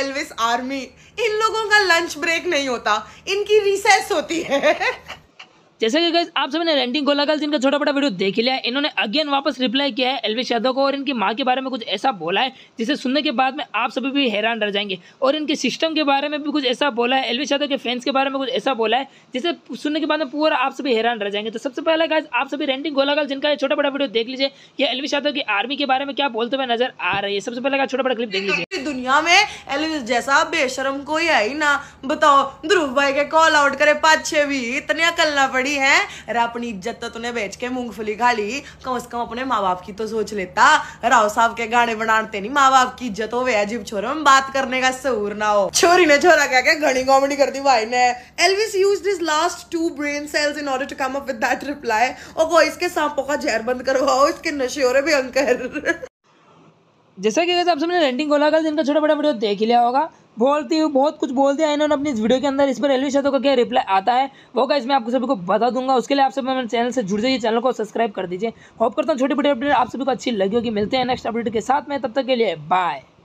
Elvis army इन लोगों का lunch break नहीं होता इनकी रिसेस होती है जैसे कि आप सभी ने रेंटिंग गोलागल जिनका छोटा बड़ा वीडियो देख लिया इन्होंने अगेन वापस रिप्लाई किया है एलविश यादव को और इनकी माँ के बारे में कुछ ऐसा बोला है जिसे सुनने के बाद में आप सभी भी हैरान रह जाएंगे और इनके सिस्टम के बारे में भी कुछ ऐसा बोला है एलविश यादव के फैंस के बारे में कुछ ऐसा बोला है जिसे सुनने के बाद में पूरा आप सभी हैरान रह जाएंगे तो सबसे पहले गाय आप सभी रेंटिंग गोलागल जिनका छोटा बड़ा वीडियो देख लीजिए या एलविश यादव की आर्मी के बारे में क्या बोलते हुए नजर आ रही है सबसे पहले छोटा बड़ा क्लिप देख लीजिए दुनिया में एलिस जैसा बेशरम कोई है ही ना बताओ ध्रुव भाई के कॉल आउट करे पाछे भी इतनी अकलना पड़ी है अरे अपनी इज्जत तो तूने बेच के मूंगफली खा ली कम से कम अपने माँ बाप की तो सोच लेता राव साहब के गाने बनाते नहीं माँ बाप की इज्जत हो वे अजीब छोरे में बात करने का सहूर ना हो छोरी ने छोरा कह के घनी कॉमेडी कर दी भाई ने Elvis use this last two brain cells in order to come up with that reply और वो इसके सांपों का जहर बंद करवाओ इसके नशे हो रहे भी जैसा कि आप सबने रेंटिंग खोला कल जिनका छोटा बड़ा वीडियो देख लिया होगा बोलती हूँ बहुत कुछ बोल दिया इन्होंने अपनी इस वीडियो के अंदर इस पर रेलवे शादों का क्या रिप्लाई आता है वो का इसमें आपको सभी को बता दूंगा उसके लिए आप सब मेरे चैनल से जुड़ जाइए चैनल को सब्सक्राइब कर दीजिए होप करता हूँ छोटी बड़ी अपडेट आप सभी को अच्छी लगी होगी मिलते हैं नेक्स्ट अपडेट के साथ में तब तक के लिए बाय